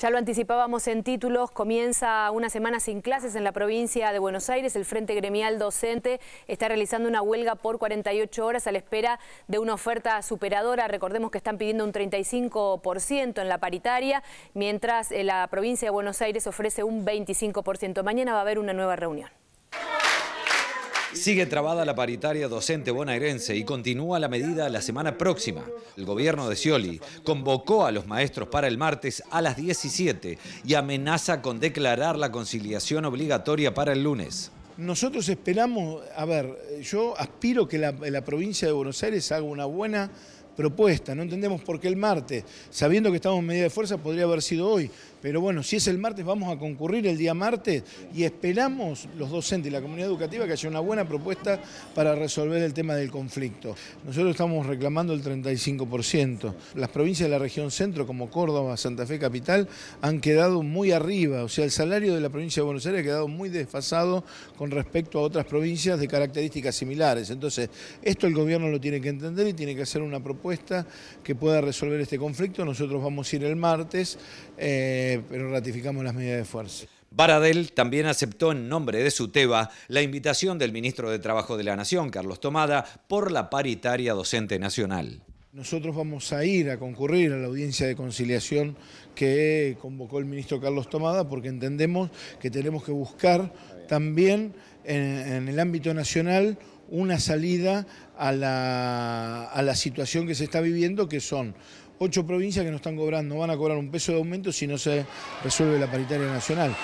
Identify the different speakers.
Speaker 1: Ya lo anticipábamos en títulos, comienza una semana sin clases en la provincia de Buenos Aires. El Frente Gremial Docente está realizando una huelga por 48 horas a la espera de una oferta superadora. Recordemos que están pidiendo un 35% en la paritaria, mientras eh, la provincia de Buenos Aires ofrece un 25%. Mañana va a haber una nueva reunión.
Speaker 2: Sigue trabada la paritaria docente bonaerense y continúa la medida la semana próxima. El gobierno de Scioli convocó a los maestros para el martes a las 17 y amenaza con declarar la conciliación obligatoria para el lunes.
Speaker 3: Nosotros esperamos, a ver, yo aspiro que la, la provincia de Buenos Aires haga una buena propuesta. No entendemos por qué el martes, sabiendo que estamos en medida de fuerza, podría haber sido hoy. Pero bueno, si es el martes, vamos a concurrir el día martes y esperamos los docentes y la comunidad educativa que haya una buena propuesta para resolver el tema del conflicto. Nosotros estamos reclamando el 35%. Las provincias de la región centro, como Córdoba, Santa Fe, Capital, han quedado muy arriba. O sea, el salario de la provincia de Buenos Aires ha quedado muy desfasado con respecto a otras provincias de características similares. Entonces, esto el gobierno lo tiene que entender y tiene que hacer una propuesta que pueda resolver este conflicto. Nosotros vamos a ir el martes, eh, pero ratificamos las medidas de fuerza.
Speaker 2: Baradel también aceptó en nombre de su TEBA la invitación del ministro de Trabajo de la Nación, Carlos Tomada, por la paritaria docente nacional.
Speaker 3: Nosotros vamos a ir a concurrir a la audiencia de conciliación que convocó el ministro Carlos Tomada porque entendemos que tenemos que buscar también en el ámbito nacional una salida a la, a la situación que se está viviendo, que son ocho provincias que no están cobrando, no van a cobrar un peso de aumento si no se resuelve la paritaria nacional.